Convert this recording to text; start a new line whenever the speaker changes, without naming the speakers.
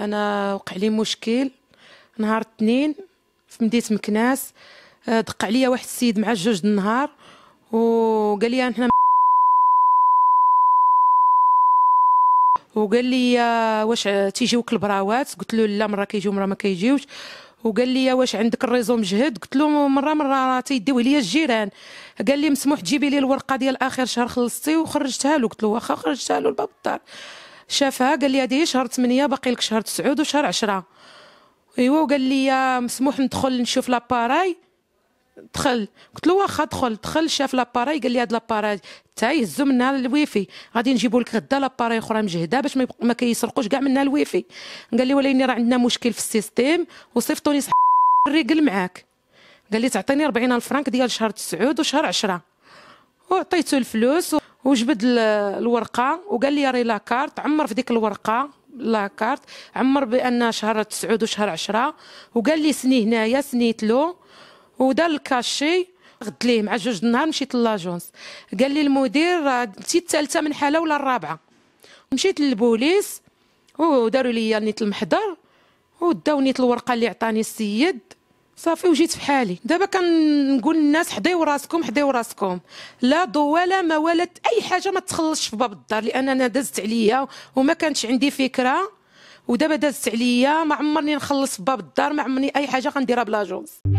انا وقع لي مشكل نهار اثنين في مدينه مكناس آه، دق عليا واحد السيد مع جوج النهار وقال لي احنا وقال لي آه، واش تيجيوك البراوات قلت له لا مره كيجيو مره ما كيجيوش وقال لي آه، واش عندك الريزو مجهد قلت له مره مره راه تيديو ليا الجيران قال لي مسموح تجيبي لي الورقه ديال اخر شهر خلصتي وخرجتها له قلت له واخا خرجتها له لباب الدار شافها قال لي هذه شهر 8 باقي لك شهر 9 وشهر 10 ايوا وقال لي مسموح ندخل نشوف لاباراي دخل قلت له واخا دخل دخل شاف لاباراي قال لي هاد لاباراي تا يهزو منها الويفي غادي نجيبو لك غدا لاباراي اخرى مجهده باش ما ما كيسرقوش كاع منها الويفي قال لي ولكن راه عندنا مشكل في السيستيم وصيفطوني صح الرجل معاك قال لي تعطيني 40 الف فرانك ديال شهر 9 وشهر 10 وعطيتو الفلوس و... وجبد الورقه وقال لي ري لاكارت عمر في ديك الورقه لاكارت عمر بان شهر تسعود وشهر عشرة وقال لي سني هنايا سنيت له ودار الكاشي غد ليه مع جوج النهار مشيت لاجونس قال لي المدير انت الثالثه من حاله ولا الرابعه مشيت للبوليس وداروا لي نيت المحضر وداو نيت الورقه اللي عطاني السيد صافي وجيت في حالي دابا كنقول للناس حضيو راسكم حضيو راسكم لا ضو ولا ما ولات اي حاجه ما تخلصش في باب الدار لان انا دازت عليا وما كانتش عندي فكره ودابا دازت عليا ما عمرني نخلص في باب الدار ما عمرني اي حاجه غنديرها بلا جوز